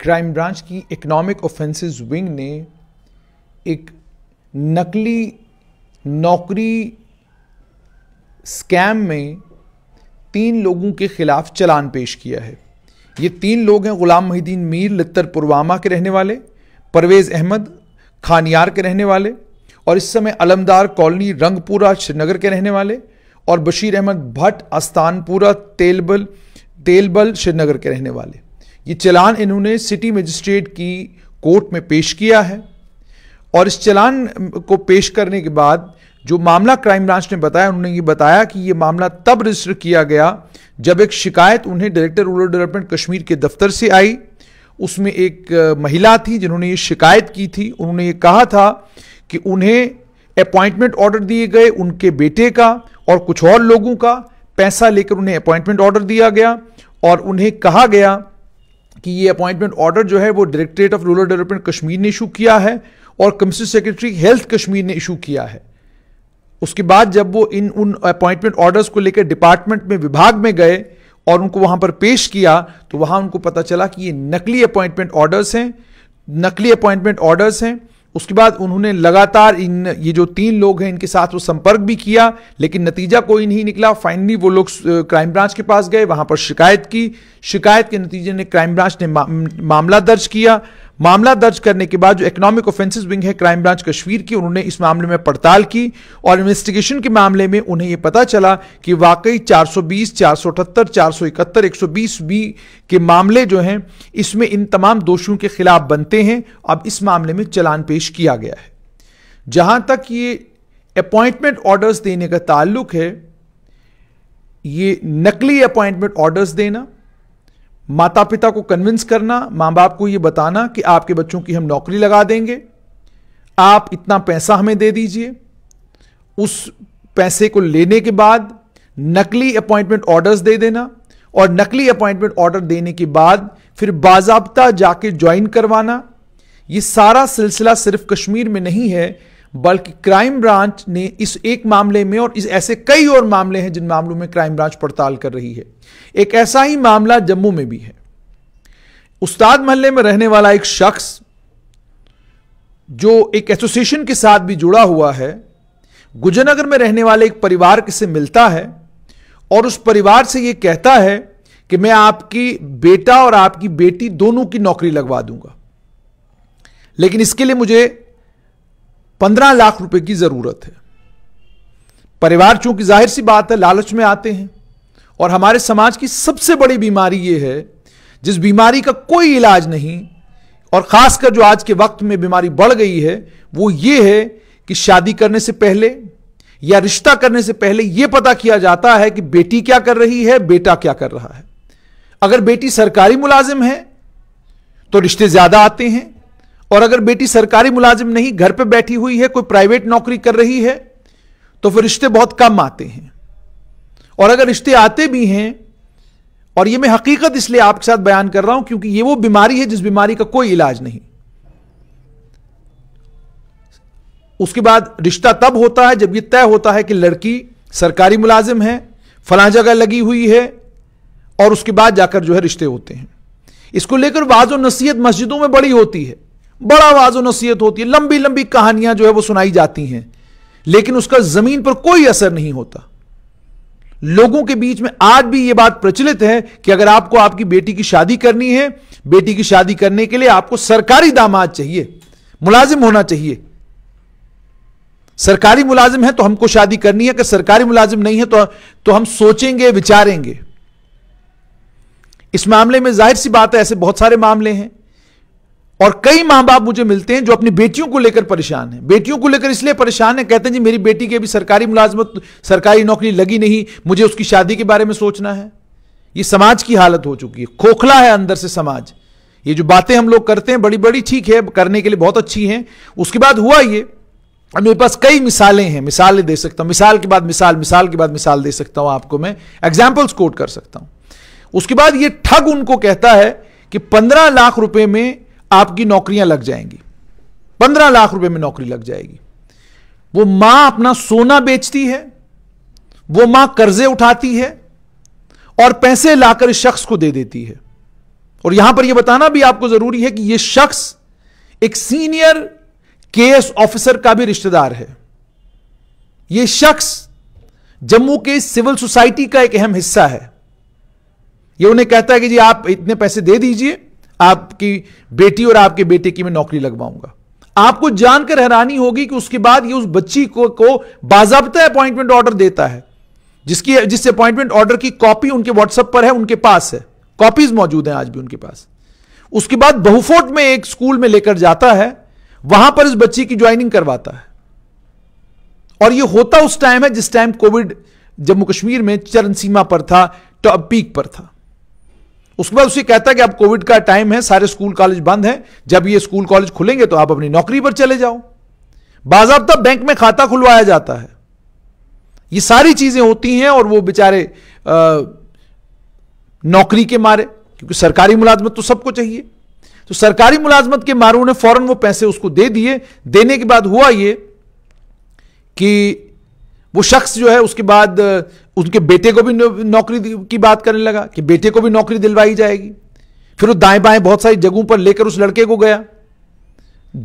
crime branch की economic offences wing ने एक नकली नौकरी स्कैम में तीन लोगों के खिलाफ चलान पेश किया है ये तीन लोग हैं गुलाम महीदीन मीर लत्तर पुलवामा के रहने वाले परवेज़ अहमद खानियार के रहने वाले और इस समय अलमदार कॉलोनी रंगपुरा श्रीनगर के रहने वाले और बशीर अहमद भट्ट अस्तानपुरा तेलबल तेलबल श्रीनगर के रहने वाले ये चलान इन्होंने सिटी मजिस्ट्रेट की कोर्ट में पेश किया है और इस चलान को पेश करने के बाद जो मामला क्राइम ब्रांच ने बताया उन्होंने ये बताया कि ये मामला तब रजिस्टर किया गया जब एक शिकायत उन्हें डायरेक्टर रूरल डेवलपमेंट कश्मीर के दफ्तर से आई उसमें एक महिला थी जिन्होंने ये शिकायत की थी उन्होंने ये कहा था कि उन्हें अपॉइंटमेंट ऑर्डर दिए गए उनके बेटे का और कुछ और लोगों का पैसा लेकर उन्हें अपॉइंटमेंट ऑर्डर दिया गया और उन्हें कहा गया कि ये अपॉइंटमेंट ऑर्डर जो है वो directorate of rural development Kashmir ने इशू किया है और कमिश्नर सेक्रेटरी हेल्थ कश्मीर ने इशू किया है उसके बाद जब वो इन उन अपॉइंटमेंट ऑर्डर्स को लेकर डिपार्टमेंट में विभाग में गए और उनको वहां पर पेश किया तो वहां उनको पता चला कि ये नकली अपॉइंटमेंट ऑर्डर्स हैं नकली अपॉइंटमेंट ऑर्डर्स हैं उसके बाद उन्होंने लगातार इन ये जो तीन लोग हैं इनके साथ वो संपर्क भी किया लेकिन नतीजा कोई नहीं निकला फाइनली वो लोग क्राइम ब्रांच के पास गए वहां पर शिकायत की शिकायत के नतीजे ने क्राइम ब्रांच ने मा, मामला दर्ज किया मामला दर्ज करने के बाद जो इकोनॉमिक ऑफेंसेस विंग है क्राइम ब्रांच कश्मीर की उन्होंने इस मामले में पड़ताल की और इन्वेस्टिगेशन के मामले में उन्हें यह पता चला कि वाकई 420, 478, 471, 120 बी के मामले जो हैं इसमें इन तमाम दोषियों के खिलाफ बनते हैं अब इस मामले में चलान पेश किया गया है जहां तक ये अपॉइंटमेंट ऑर्डर्स देने का ताल्लुक है ये नकली अपॉइंटमेंट ऑर्डर्स देना माता पिता को कन्विंस करना माँ बाप को ये बताना कि आपके बच्चों की हम नौकरी लगा देंगे आप इतना पैसा हमें दे दीजिए उस पैसे को लेने के बाद नकली अपॉइंटमेंट ऑर्डर्स दे देना और नकली अपॉइंटमेंट ऑर्डर देने के बाद फिर बाजाबता जाके ज्वाइन करवाना ये सारा सिलसिला सिर्फ कश्मीर में नहीं है बल्कि क्राइम ब्रांच ने इस एक मामले में और इस ऐसे कई और मामले हैं जिन मामलों में क्राइम ब्रांच पड़ताल कर रही है एक ऐसा ही मामला जम्मू में भी है उस्ताद महल्ले में रहने वाला एक शख्स जो एक एसोसिएशन के साथ भी जुड़ा हुआ है गुजनगर में रहने वाले एक परिवार से मिलता है और उस परिवार से यह कहता है कि मैं आपकी बेटा और आपकी बेटी दोनों की नौकरी लगवा दूंगा लेकिन इसके लिए मुझे पंद्रह लाख रुपए की जरूरत है परिवार चूंकि जाहिर सी बात है लालच में आते हैं और हमारे समाज की सबसे बड़ी बीमारी यह है जिस बीमारी का कोई इलाज नहीं और खासकर जो आज के वक्त में बीमारी बढ़ गई है वो ये है कि शादी करने से पहले या रिश्ता करने से पहले यह पता किया जाता है कि बेटी क्या कर रही है बेटा क्या कर रहा है अगर बेटी सरकारी मुलाजिम है तो रिश्ते ज्यादा आते हैं और अगर बेटी सरकारी मुलाजिम नहीं घर पे बैठी हुई है कोई प्राइवेट नौकरी कर रही है तो फिर रिश्ते बहुत कम आते हैं और अगर रिश्ते आते भी हैं और ये मैं हकीकत इसलिए आपके साथ बयान कर रहा हूं क्योंकि ये वो बीमारी है जिस बीमारी का कोई इलाज नहीं उसके बाद रिश्ता तब होता है जब यह तय होता है कि लड़की सरकारी मुलाजिम है फला जगह लगी हुई है और उसके बाद जाकर जो है रिश्ते होते हैं इसको लेकर वाज नसीहत मस्जिदों में बड़ी होती है बड़ा वाजो नसीहत होती है लंबी लंबी कहानियां जो है वो सुनाई जाती हैं लेकिन उसका जमीन पर कोई असर नहीं होता लोगों के बीच में आज भी यह बात प्रचलित है कि अगर आपको आपकी बेटी की शादी करनी है बेटी की शादी करने के लिए आपको सरकारी दामाद चाहिए मुलाजिम होना चाहिए सरकारी मुलाजिम है तो हमको शादी करनी है अगर सरकारी मुलाजिम नहीं है तो, तो हम सोचेंगे विचारेंगे इस मामले में जाहिर सी बात है ऐसे बहुत सारे मामले हैं और कई मां बाप मुझे मिलते हैं जो अपनी बेटियों को लेकर परेशान हैं बेटियों को लेकर इसलिए परेशान है कहते हैं जी मेरी बेटी की अभी सरकारी मुलाजमत सरकारी नौकरी लगी नहीं मुझे उसकी शादी के बारे में सोचना है ये समाज की हालत हो चुकी है खोखला है अंदर से समाज ये जो बातें हम लोग करते हैं बड़ी बड़ी ठीक है करने के लिए बहुत अच्छी हैं उसके बाद हुआ ये अब मेरे पास कई मिसालें हैं मिसालें दे सकता हूं मिसाल के बाद मिसाल मिसाल के बाद मिसाल दे सकता हूं आपको मैं एग्जाम्पल्स कोट कर सकता हूं उसके बाद ये ठग उनको कहता है कि पंद्रह लाख रुपए में आपकी नौकरियां लग जाएंगी पंद्रह लाख रुपए में नौकरी लग जाएगी वो मां अपना सोना बेचती है वो मां कर्जे उठाती है और पैसे लाकर इस शख्स को दे देती है और यहां पर यह बताना भी आपको जरूरी है कि यह शख्स एक सीनियर केएस ऑफिसर का भी रिश्तेदार है यह शख्स जम्मू के सिविल सोसाइटी का एक अहम हिस्सा है यह उन्हें कहता है कि जी आप इतने पैसे दे दीजिए आपकी बेटी और आपके बेटे की मैं नौकरी लगवाऊंगा आपको जानकर हैरानी होगी कि उसके बाद ये उस बच्ची को, को बाजाबता अपॉइंटमेंट ऑर्डर देता है जिसकी जिस अपॉइंटमेंट ऑर्डर की कॉपी उनके व्हाट्सएप पर है उनके पास है कॉपीज मौजूद हैं आज भी उनके पास उसके बाद बहुफोट में एक स्कूल में लेकर जाता है वहां पर इस बच्ची की ज्वाइनिंग करवाता है और यह होता उस टाइम है जिस टाइम कोविड जम्मू कश्मीर में चरण सीमा पर था पीक पर था उसके बाद उसे कहता है कि अब कोविड का टाइम है सारे स्कूल कॉलेज बंद हैं जब ये स्कूल कॉलेज खुलेंगे तो आप अपनी नौकरी पर चले जाओ बाजाबता बैंक में खाता खुलवाया जाता है ये सारी चीजें होती हैं और वो बेचारे नौकरी के मारे क्योंकि सरकारी मुलाजमत तो सबको चाहिए तो सरकारी मुलाजमत के मारों ने फौरन वो पैसे उसको दे दिए देने के बाद हुआ ये कि वो शख्स जो है उसके बाद उनके बेटे को भी नौकरी की बात करने लगा कि बेटे को भी नौकरी दिलवाई जाएगी फिर वो दाएं बाएं बहुत सारी जगहों पर लेकर उस लड़के को गया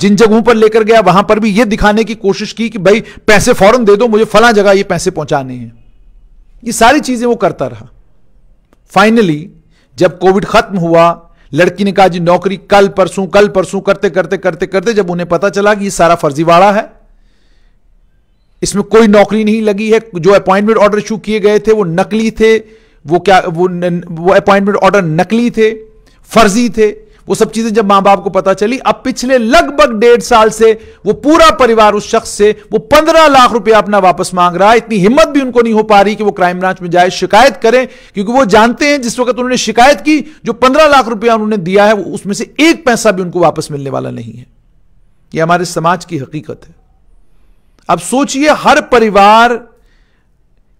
जिन जगहों पर लेकर गया वहां पर भी यह दिखाने की कोशिश की कि भाई पैसे फौरन दे दो मुझे फला जगह ये पैसे पहुंचाने हैं ये सारी चीजें वो करता रहा फाइनली जब कोविड खत्म हुआ लड़की ने कहा जी नौकरी कल परसों कल परसों करते करते करते करते जब उन्हें पता चला कि ये सारा फर्जीवाड़ा है इसमें कोई नौकरी नहीं लगी है जो अपॉइंटमेंट ऑर्डर इशू किए गए थे वो नकली थे वो क्या वो न, वो अपॉइंटमेंट ऑर्डर नकली थे फर्जी थे वो सब चीजें जब मां बाप को पता चली अब पिछले लगभग डेढ़ साल से वो पूरा परिवार उस शख्स से वो पंद्रह लाख रुपया अपना वापस मांग रहा है इतनी हिम्मत भी उनको नहीं हो पा रही कि वो क्राइम ब्रांच में जाए शिकायत करें क्योंकि वो जानते हैं जिस वक्त उन्होंने शिकायत की जो पंद्रह लाख रुपया उन्होंने दिया है उसमें से एक पैसा भी उनको वापस मिलने वाला नहीं है यह हमारे समाज की हकीकत है अब सोचिए हर परिवार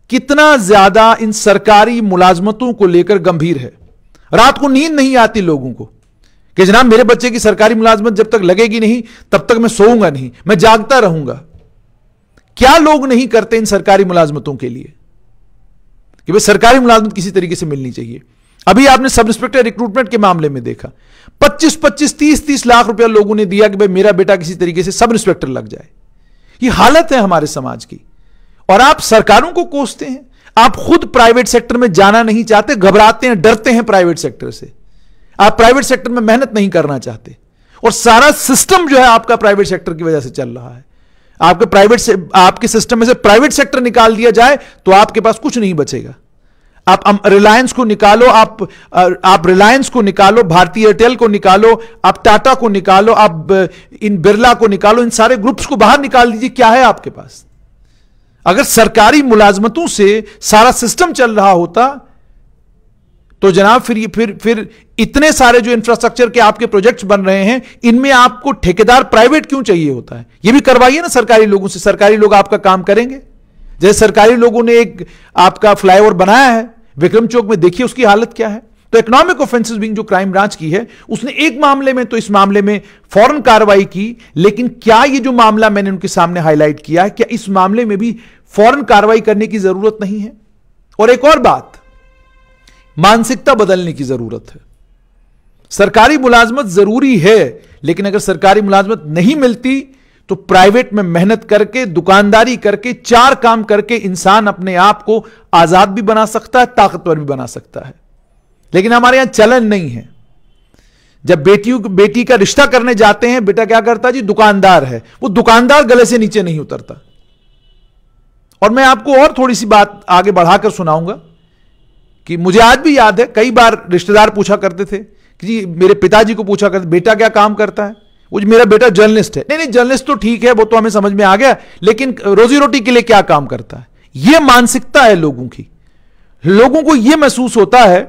कितना ज्यादा इन सरकारी मुलाजमतों को लेकर गंभीर है रात को नींद नहीं आती लोगों को कि जनाब मेरे बच्चे की सरकारी मुलाजमत जब तक लगेगी नहीं तब तक मैं सोऊंगा नहीं मैं जागता रहूंगा क्या लोग नहीं करते इन सरकारी मुलाजमतों के लिए कि भाई सरकारी मुलाजमत किसी तरीके से मिलनी चाहिए अभी आपने सब इंस्पेक्टर रिक्रूटमेंट के मामले में देखा 25 25 30 30 लाख रुपया लोगों ने दिया कि भाई मेरा बेटा किसी तरीके से सब इंस्पेक्टर लग जाए ये हालत है हमारे समाज की और आप सरकारों को कोसते हैं आप खुद प्राइवेट सेक्टर में जाना नहीं चाहते घबराते हैं डरते हैं प्राइवेट सेक्टर से आप प्राइवेट सेक्टर में मेहनत नहीं करना चाहते और सारा सिस्टम जो है आपका प्राइवेट सेक्टर की वजह से चल रहा है आपके प्राइवेट से आपके सिस्टम में से प्राइवेट सेक्टर निकाल दिया जाए तो आपके पास कुछ नहीं बचेगा आप रिलायंस को निकालो आप आप रिलायंस को निकालो भारतीय एयरटेल को निकालो आप टाटा को निकालो आप इन बिरला को निकालो इन सारे ग्रुप्स को बाहर निकाल दीजिए क्या है आपके पास अगर सरकारी मुलाजमतों से सारा सिस्टम चल रहा होता तो जनाब फिर फिर फिर इतने सारे जो इंफ्रास्ट्रक्चर के आपके प्रोजेक्ट्स बन रहे हैं इनमें आपको ठेकेदार प्राइवेट क्यों चाहिए होता है यह भी करवाइए ना सरकारी लोगों से सरकारी लोग आपका काम करेंगे जैसे सरकारी लोगों ने एक आपका फ्लाईओवर बनाया है विक्रम चौक में देखिए उसकी हालत क्या है तो इकोनॉमिक ऑफेंसेस विंग जो क्राइम ब्रांच की है उसने एक मामले में तो इस मामले में फौरन कार्रवाई की लेकिन क्या ये जो मामला मैंने उनके सामने हाईलाइट किया है क्या इस मामले में भी फौरन कार्रवाई करने की जरूरत नहीं है और एक और बात मानसिकता बदलने की जरूरत है सरकारी मुलाजमत जरूरी है लेकिन अगर सरकारी मुलाजमत नहीं मिलती तो प्राइवेट में मेहनत करके दुकानदारी करके चार काम करके इंसान अपने आप को आजाद भी बना सकता है ताकतवर भी बना सकता है लेकिन हमारे यहां चलन नहीं है जब बेटियों बेटी का रिश्ता करने जाते हैं बेटा क्या करता है जी दुकानदार है वो दुकानदार गले से नीचे नहीं उतरता और मैं आपको और थोड़ी सी बात आगे बढ़ाकर सुनाऊंगा कि मुझे आज भी याद है कई बार रिश्तेदार पूछा करते थे कि जी मेरे पिताजी को पूछा करते बेटा क्या काम करता है वो मेरा बेटा जर्नलिस्ट है नहीं नहीं जर्नलिस्ट तो ठीक है वो तो हमें समझ में आ गया लेकिन रोजी रोटी के लिए क्या काम करता है ये मानसिकता है लोगों की लोगों को यह महसूस होता है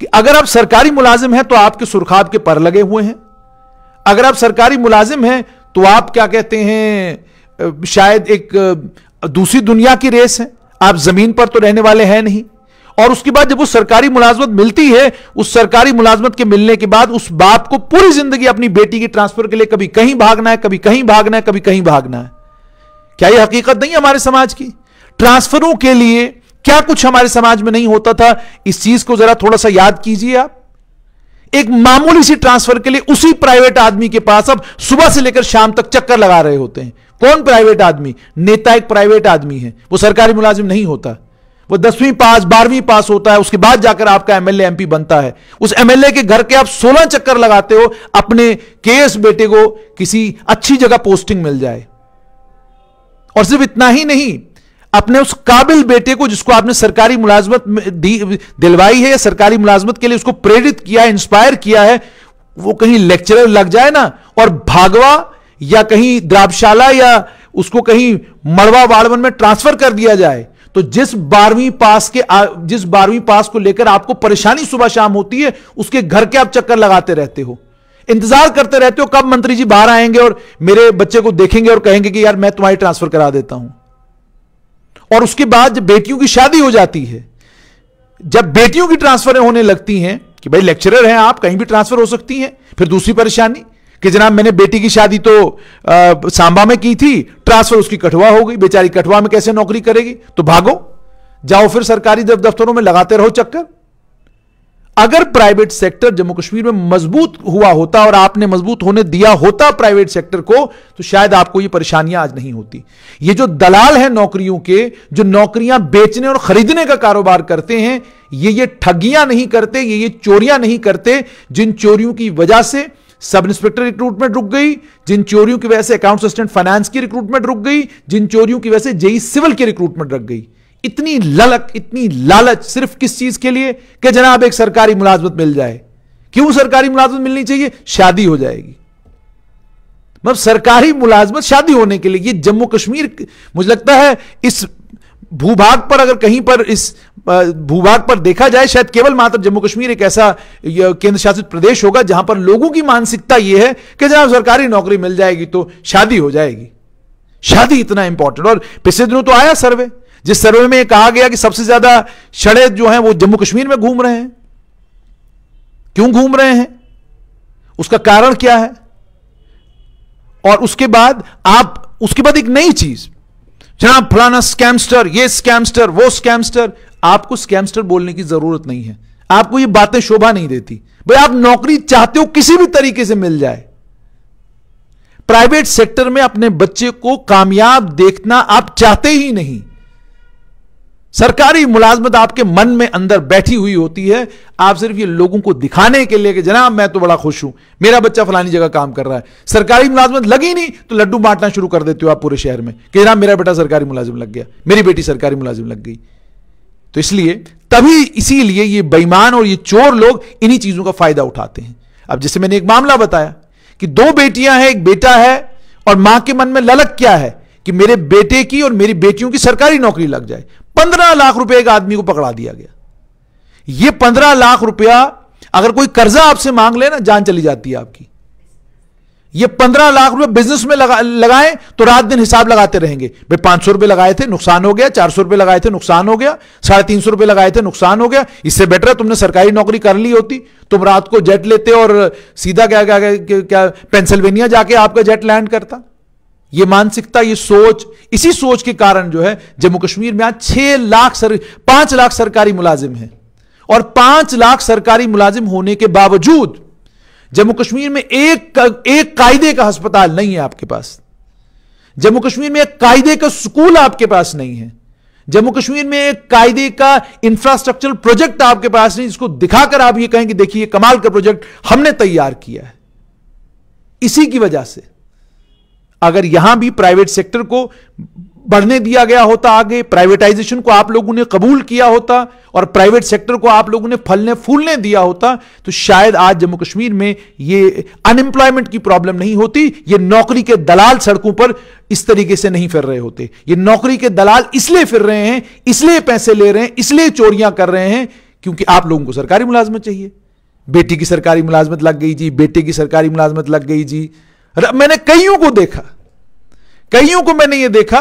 कि अगर आप सरकारी मुलाजिम हैं तो आपके सुरखाब के पर लगे हुए हैं अगर आप सरकारी मुलाजिम हैं तो आप क्या कहते हैं शायद एक दूसरी दुनिया की रेस है आप जमीन पर तो रहने वाले हैं नहीं और उसके बाद जब वो सरकारी मुलाजमत मिलती है उस सरकारी मुलाजमत के मिलने के बाद उस बाप को पूरी जिंदगी अपनी बेटी की ट्रांसफर के लिए कभी कहीं भागना है कभी कहीं भागना है कभी कहीं भागना है क्या यह हकीकत नहीं है हमारे समाज की ट्रांसफरों के लिए क्या कुछ हमारे समाज में नहीं होता था इस चीज को जरा थोड़ा सा याद कीजिए आप एक मामूली सी ट्रांसफर के लिए उसी प्राइवेट आदमी के पास अब सुबह से लेकर शाम तक चक्कर लगा रहे होते हैं कौन प्राइवेट आदमी नेता एक प्राइवेट आदमी है वो सरकारी मुलाजिम नहीं होता वो दसवीं पास बारहवीं पास होता है उसके बाद जाकर आपका एमएलए एमपी बनता है उस एमएलए के घर के आप सोलह चक्कर लगाते हो अपने केस बेटे को किसी अच्छी जगह पोस्टिंग मिल जाए और सिर्फ इतना ही नहीं अपने उस काबिल बेटे को जिसको आपने सरकारी मुलाजमत दिलवाई है या सरकारी मुलाजमत के लिए उसको प्रेरित किया इंस्पायर किया है वो कहीं लेक्चरर लग जाए ना और भागवा या कहीं द्राबशाला या उसको कहीं मड़वा वाड़वन में ट्रांसफर कर दिया जाए तो जिस बारहवीं पास के जिस बारहवीं पास को लेकर आपको परेशानी सुबह शाम होती है उसके घर के आप चक्कर लगाते रहते हो इंतजार करते रहते हो कब मंत्री जी बाहर आएंगे और मेरे बच्चे को देखेंगे और कहेंगे कि यार मैं तुम्हारी ट्रांसफर करा देता हूं और उसके बाद जब बेटियों की शादी हो जाती है जब बेटियों की ट्रांसफर होने लगती हैं कि भाई लेक्चरर हैं आप कहीं भी ट्रांसफर हो सकती हैं फिर दूसरी परेशानी कि जनाब मैंने बेटी की शादी तो आ, सांबा में की थी ट्रांसफर उसकी कठुआ हो गई बेचारी कठुआ में कैसे नौकरी करेगी तो भागो जाओ फिर सरकारी दफ्तरों में लगाते रहो चक्कर अगर प्राइवेट सेक्टर जम्मू कश्मीर में मजबूत हुआ होता और आपने मजबूत होने दिया होता प्राइवेट सेक्टर को तो शायद आपको ये परेशानियां आज नहीं होती ये जो दलाल हैं नौकरियों के जो नौकरियां बेचने और खरीदने का कारोबार करते हैं ये ये ठगियां नहीं करते ये ये चोरियां नहीं करते जिन चोरियों की वजह से सब इंस्पेक्टर रिक्रूटमेंट रुक गई जिन चोरियों की वजह से अकाउंट असिस्टेंट फाइनेंस की रिक्रूटमेंट रुक गई जिन चोरियों की वजह से जेई सिविल की रिक्रूटमेंट रुक गई इतनी ललक इतनी लालच सिर्फ किस चीज के लिए कि जनाब एक सरकारी मुलाजमत मिल जाए क्यों सरकारी मुलाजमत मिलनी चाहिए शादी हो जाएगी मतलब सरकारी मुलाजमत शादी होने के लिए ये जम्मू कश्मीर मुझे लगता है इस भूभाग पर अगर कहीं पर इस भूभाग पर देखा जाए शायद केवल मात्र जम्मू कश्मीर एक ऐसा केंद्र शासित प्रदेश होगा जहां पर लोगों की मानसिकता यह है कि जनाब सरकारी नौकरी मिल जाएगी तो शादी हो जाएगी शादी इतना इंपॉर्टेंट और पिछले दिनों तो आया सर्वे जिस सर्वे में कहा गया कि सबसे ज्यादा छड़े जो हैं वो जम्मू कश्मीर में घूम रहे हैं क्यों घूम रहे हैं उसका कारण क्या है और उसके बाद आप उसके बाद एक नई चीज जनाब फलाना स्कैमस्टर ये स्कैमस्टर वो स्कैमस्टर आपको स्कैमस्टर बोलने की जरूरत नहीं है आपको ये बातें शोभा नहीं देती भाई आप नौकरी चाहते हो किसी भी तरीके से मिल जाए प्राइवेट सेक्टर में अपने बच्चे को कामयाब देखना आप चाहते ही नहीं सरकारी मुलाजमत आपके मन में अंदर बैठी हुई होती है आप सिर्फ ये लोगों को दिखाने के लिए कि जनाब मैं तो बड़ा खुश हूं मेरा बच्चा फलानी जगह काम कर रहा है सरकारी मुलाजमत लगी नहीं तो लड्डू बांटना शुरू कर देते हो आप पूरे शहर में कि जनाब मेरा बेटा सरकारी मुलाजिम लग गया मेरी बेटी सरकारी मुलाजिम लग गई तो इसलिए तभी इसीलिए ये बेईमान और ये चोर लोग इन्हीं चीजों का फायदा उठाते हैं अब जैसे मैंने एक मामला बताया कि दो बेटियां हैं एक बेटा है और मां के मन में ललक क्या है कि मेरे बेटे की और मेरी बेटियों की सरकारी नौकरी लग जाए पंद्रह लाख रुपए एक आदमी को पकड़ा दिया गया ये पंद्रह लाख रुपया अगर कोई कर्जा आपसे मांग ले ना जान चली जाती है आपकी ये पंद्रह लाख रुपए बिजनेस में लगा, लगाएं तो रात दिन हिसाब लगाते रहेंगे भाई पांच सौ रुपए लगाए थे नुकसान हो गया चार सौ रुपए लगाए थे नुकसान हो गया साढ़े तीन सौ रुपए लगाए थे नुकसान हो गया इससे बेटर है तुमने सरकारी नौकरी कर ली होती तुम रात को जेट लेते और सीधा क्या क्या क्या, क्या पेंसिल्वेनिया जाके आपका जेट लैंड करता ये मानसिकता ये सोच इसी सोच के कारण जो है जम्मू कश्मीर में आज छह लाख सर पांच लाख सरकारी मुलाजिम हैं और पांच लाख सरकारी मुलाजिम होने के बावजूद जम्मू कश्मीर में एक एक कायदे का अस्पताल नहीं है आपके पास जम्मू कश्मीर में एक कायदे का स्कूल आपके पास नहीं है जम्मू कश्मीर में एक कायदे का इंफ्रास्ट्रक्चर प्रोजेक्ट आपके पास नहीं जिसको दिखाकर आप ये कहें कि देखिए कमाल का प्रोजेक्ट हमने तैयार किया है इसी की वजह से अगर यहां भी प्राइवेट सेक्टर को बढ़ने दिया गया होता आगे प्राइवेटाइजेशन को आप लोगों ने कबूल किया होता और प्राइवेट सेक्टर को आप लोगों ने फलने फूलने दिया होता तो शायद आज जम्मू कश्मीर में ये अनएम्प्लॉयमेंट की प्रॉब्लम नहीं होती ये नौकरी के दलाल सड़कों पर इस तरीके से नहीं फिर रहे होते ये नौकरी के दलाल इसलिए फिर रहे हैं इसलिए पैसे ले रहे हैं इसलिए चोरियां कर रहे हैं क्योंकि आप लोगों को सरकारी मुलाजमत चाहिए बेटी की सरकारी मुलाजमत लग गई जी बेटे की सरकारी मुलाजमत लग गई जी मैंने कईयों को देखा कईयों को मैंने ये देखा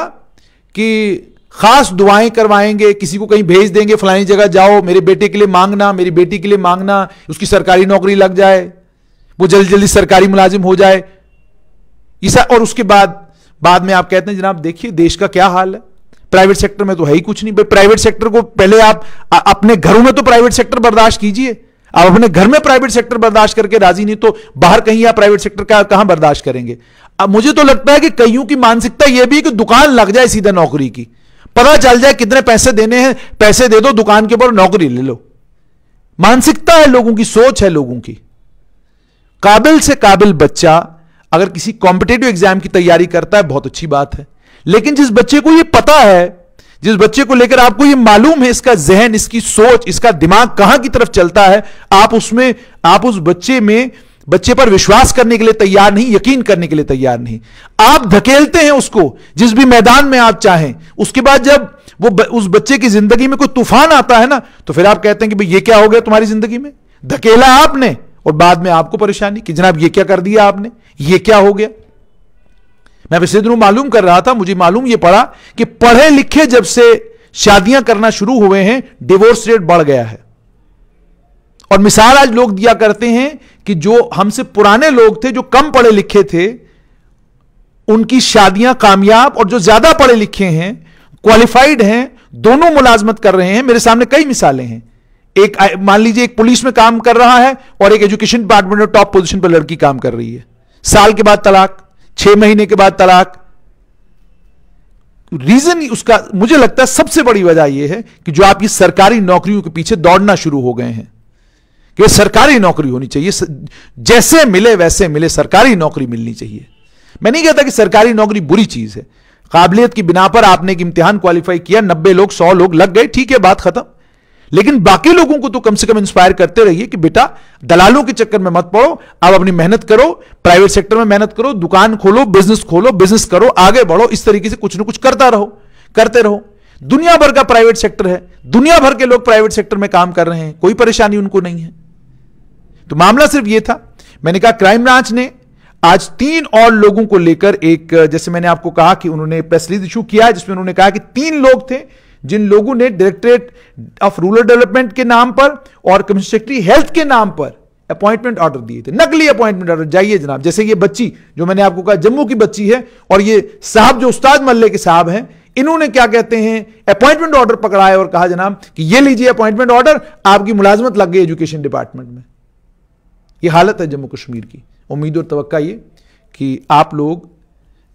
कि खास दुआएं करवाएंगे किसी को कहीं भेज देंगे फलानी जगह जाओ मेरे बेटे के लिए मांगना मेरी बेटी के लिए मांगना उसकी सरकारी नौकरी लग जाए वो जल्दी जल्दी सरकारी मुलाजिम हो जाए ईसा और उसके बाद बाद में आप कहते हैं जनाब देखिए देश का क्या हाल है प्राइवेट सेक्टर में तो है ही कुछ नहीं भाई प्राइवेट सेक्टर को पहले आप अपने घरों में तो प्राइवेट सेक्टर बर्दाश्त कीजिए आप अपने घर में प्राइवेट सेक्टर बर्दाश्त करके राजी नहीं तो बाहर कहीं आप प्राइवेट सेक्टर का कहां बर्दाश्त करेंगे अब मुझे तो लगता है कि कईयों की मानसिकता यह भी कि दुकान लग जाए सीधा नौकरी की पता चल जाए कितने पैसे देने हैं पैसे दे दो दुकान के ऊपर नौकरी ले लो मानसिकता है लोगों की सोच है लोगों की काबिल से काबिल बच्चा अगर किसी कॉम्पिटेटिव एग्जाम की तैयारी करता है बहुत अच्छी बात है लेकिन जिस बच्चे को यह पता है जिस बच्चे को लेकर आपको ये मालूम है इसका जहन इसकी सोच इसका दिमाग कहां की तरफ चलता है आप उसमें आप उस बच्चे में बच्चे पर विश्वास करने के लिए तैयार नहीं यकीन करने के लिए तैयार नहीं आप धकेलते हैं उसको जिस भी मैदान में आप चाहें उसके बाद जब वो ब, उस बच्चे की जिंदगी में कोई तूफान आता है ना तो फिर आप कहते हैं कि भाई ये क्या हो गया तुम्हारी जिंदगी में धकेला आपने और बाद में आपको परेशानी कि जनाब ये क्या कर दिया आपने ये क्या हो गया मैं पिछले दिनों मालूम कर रहा था मुझे मालूम यह पड़ा कि पढ़े लिखे जब से शादियां करना शुरू हुए हैं डिवोर्स रेट बढ़ गया है और मिसाल आज लोग दिया करते हैं कि जो हमसे पुराने लोग थे जो कम पढ़े लिखे थे उनकी शादियां कामयाब और जो ज्यादा पढ़े लिखे हैं क्वालिफाइड हैं दोनों मुलाजमत कर रहे हैं मेरे सामने कई मिसालें हैं एक मान लीजिए एक पुलिस में काम कर रहा है और एक एजुकेशन डिपार्टमेंट में टॉप पोजीशन पर लड़की काम कर रही है साल के बाद तलाक छह महीने के बाद तलाक रीजन उसका मुझे लगता है सबसे बड़ी वजह यह है कि जो आपकी सरकारी नौकरियों के पीछे दौड़ना शुरू हो गए हैं कि सरकारी नौकरी होनी चाहिए जैसे मिले वैसे मिले सरकारी नौकरी मिलनी चाहिए मैं नहीं कहता कि सरकारी नौकरी बुरी चीज है काबिलियत की बिना पर आपने एक इम्तिहान क्वालिफाई किया नब्बे लोग सौ लोग लग गए ठीक है बात खत्म लेकिन बाकी लोगों को तो कम से कम इंस्पायर करते रहिए कि बेटा दलालों के चक्कर में मत पड़ो आप अपनी मेहनत करो प्राइवेट सेक्टर में मेहनत करो दुकान खोलो बिजनेस खोलो बिजनेस करो आगे बढ़ो इस तरीके से कुछ ना कुछ करता रहो करते रहो दुनिया भर का प्राइवेट सेक्टर है दुनिया भर के लोग प्राइवेट सेक्टर में काम कर रहे हैं कोई परेशानी उनको नहीं है तो मामला सिर्फ यह था मैंने कहा क्राइम ब्रांच ने आज तीन और लोगों को लेकर एक जैसे मैंने आपको कहा कि उन्होंने प्रेस रिलीज इशू किया जिसमें उन्होंने कहा कि तीन लोग थे जिन लोगों ने डायरेक्टरेट ऑफ रूरल डेवलपमेंट के नाम पर और कमिश्नर सेक्रेटरी हेल्थ के नाम पर अपॉइंटमेंट ऑर्डर दिए थे नकली अपॉइंटमेंट ऑर्डर जाइए जनाब जैसे ये बच्ची जो मैंने आपको कहा जम्मू की बच्ची है और ये साहब जो उस्ताद मल्ले के साहब हैं इन्होंने क्या कहते हैं अपॉइंटमेंट ऑर्डर पकड़ाया और कहा जनाब कि ये लीजिए अपॉइंटमेंट ऑर्डर आपकी मुलाजमत लग गई एजुकेशन डिपार्टमेंट में ये हालत है जम्मू कश्मीर की उम्मीद और तो ये कि आप लोग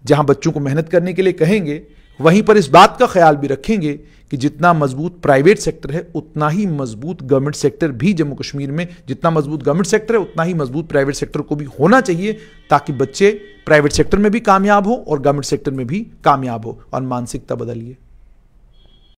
जहां बच्चों को मेहनत करने के लिए कहेंगे वहीं पर इस बात का ख्याल भी रखेंगे कि जितना मजबूत प्राइवेट सेक्टर है उतना ही मजबूत गवर्नमेंट सेक्टर भी जम्मू कश्मीर में जितना मजबूत गवर्नमेंट सेक्टर है उतना ही मजबूत प्राइवेट सेक्टर को भी होना चाहिए ताकि बच्चे प्राइवेट सेक्टर में भी कामयाब हो और गवर्नमेंट सेक्टर में भी कामयाब हो और मानसिकता बदलिए